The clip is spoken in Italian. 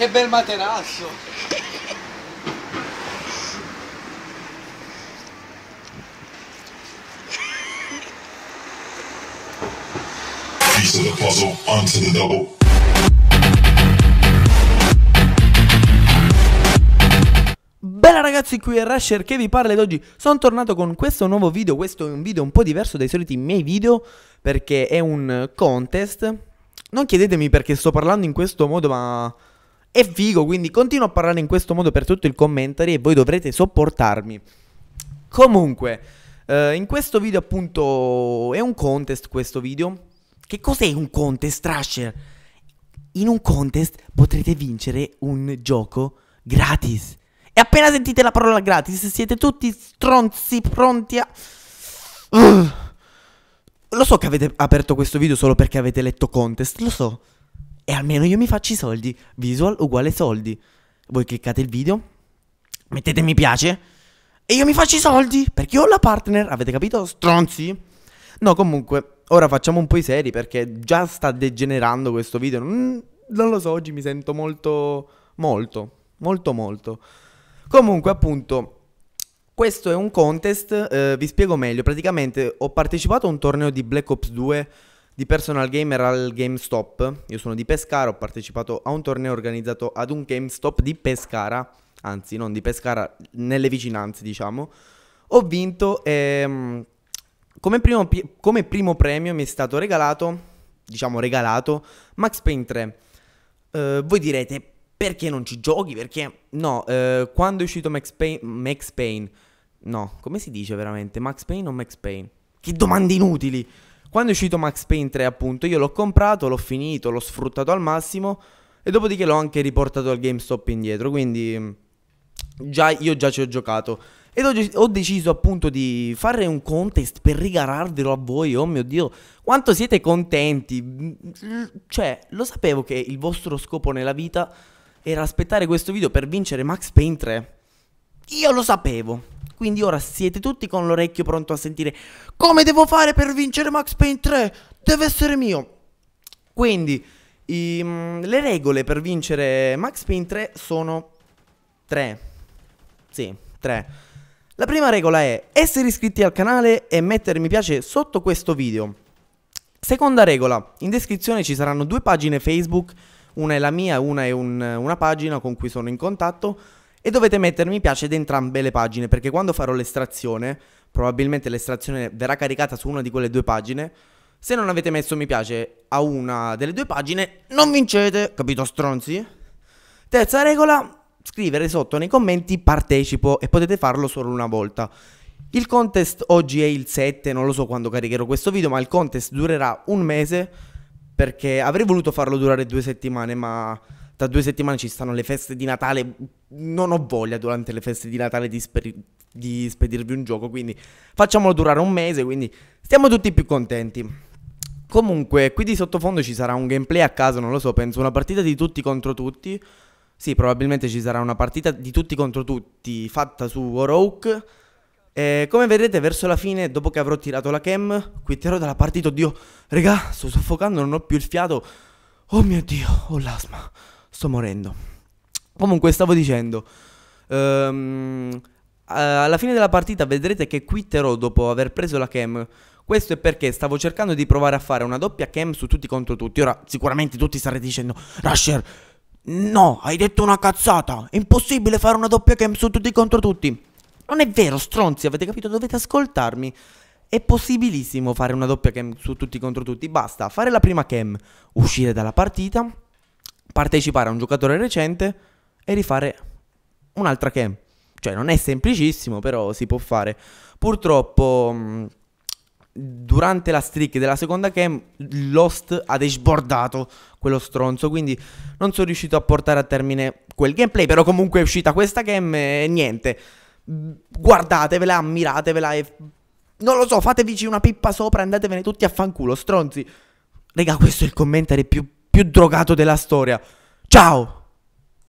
Che bel materasso! Piece of the puzzle, onto the double. Bella ragazzi, qui è Rusher che vi parla ed oggi sono tornato con questo nuovo video, questo è un video un po' diverso dai soliti miei video perché è un contest. Non chiedetemi perché sto parlando in questo modo ma è figo, quindi continuo a parlare in questo modo per tutto il commentary e voi dovrete sopportarmi. Comunque, eh, in questo video appunto è un contest questo video. Che cos'è un contest, Trasher? In un contest potrete vincere un gioco gratis. E appena sentite la parola gratis siete tutti stronzi pronti a... Uh. Lo so che avete aperto questo video solo perché avete letto contest, lo so e almeno io mi faccio i soldi. Visual uguale soldi. Voi cliccate il video, mettete mi piace e io mi faccio i soldi perché ho la partner. Avete capito? Stronzi. No, comunque, ora facciamo un po' i seri perché già sta degenerando questo video. Mm, non lo so, oggi mi sento molto, molto, molto, molto. Comunque, appunto. Questo è un contest, eh, vi spiego meglio. Praticamente ho partecipato a un torneo di Black Ops 2 di Personal Gamer al GameStop. Io sono di Pescara, ho partecipato a un torneo organizzato ad un GameStop di Pescara, anzi non di Pescara, nelle vicinanze diciamo. Ho vinto e ehm, come primo, come primo premio mi è stato regalato, diciamo regalato, Max Payne 3. Eh, voi direte perché non ci giochi? Perché no, eh, quando è uscito Max Payne, Max Payne, no, come si dice veramente? Max Payne o Max Payne? Che domande inutili! Quando è uscito Max Payne 3, appunto, io l'ho comprato, l'ho finito, l'ho sfruttato al massimo e dopodiché l'ho anche riportato al GameStop indietro, quindi mm, già, io già ci ho giocato. Ed ho, ho, deciso appunto di fare un contest per rigararvelo a voi. Oh mio dio, quanto siete contenti! Mm, cioè, lo sapevo che il vostro scopo nella vita era aspettare questo video per vincere Max Payne 3. Io lo sapevo. Quindi ora siete tutti con l'orecchio pronto a sentire come devo fare per vincere Max Payne 3? Deve essere mio. Quindi i, ehm, le regole per vincere Max Payne 3 sono 3. Sì, 3. La prima regola è essere iscritti al canale e mettere mi piace sotto questo video. Seconda regola, in descrizione ci saranno due pagine Facebook, una è la mia, una è un, una pagina con cui sono in contatto e dovete mettere mi piace ad entrambe le pagine perché quando farò l'estrazione, probabilmente l'estrazione verrà caricata su una di quelle due pagine. Se non avete messo mi piace a una delle due pagine, non vincete, capito stronzi? Terza regola, scrivere sotto nei commenti partecipo e potete farlo solo una volta. Il contest oggi è il 7, non lo so quando caricherò questo video, ma il contest durerà un mese perché avrei voluto farlo durare due settimane, ma tra due settimane ci stanno le feste di Natale, non ho voglia durante le feste di Natale di, sper- di spedirvi un gioco, quindi facciamolo durare un mese, quindi stiamo tutti più contenti. Comunque, qui di sottofondo ci sarà un gameplay a caso, non lo so, penso una partita di tutti contro tutti. Sì, probabilmente ci sarà una partita di tutti contro tutti fatta su Warhawk. E come vedrete verso la fine, dopo che avrò tirato la cam, quitterò dalla partita. Oddio, regà, sto soffocando, non ho più il fiato. Oh mio Dio, ho oh l'asma, sto morendo. Comunque stavo dicendo, um, alla fine della partita vedrete che quitterò dopo aver preso la cam. Questo è perché stavo cercando di provare a fare una doppia cam su tutti contro tutti. Ora sicuramente tutti starete dicendo, Rusher, no, hai detto una cazzata, è impossibile fare una doppia cam su tutti contro tutti. Non è vero, stronzi, avete capito? Dovete ascoltarmi. È possibilissimo fare una doppia cam su tutti contro tutti. Basta fare la prima cam, uscire dalla partita, partecipare a un giocatore recente e rifare un'altra cam. Cioè non è semplicissimo, però si può fare. Purtroppo mm, durante la streak della seconda cam l'host ha desbordato quello stronzo, quindi non sono riuscito a portare a termine quel gameplay, però comunque è uscita questa cam e niente. Mm, guardatevela, ammiratevela e non lo so, fatevici una pippa sopra, andatevene tutti a fanculo, stronzi. Raga, questo è il commentare più, più drogato della storia. Ciao!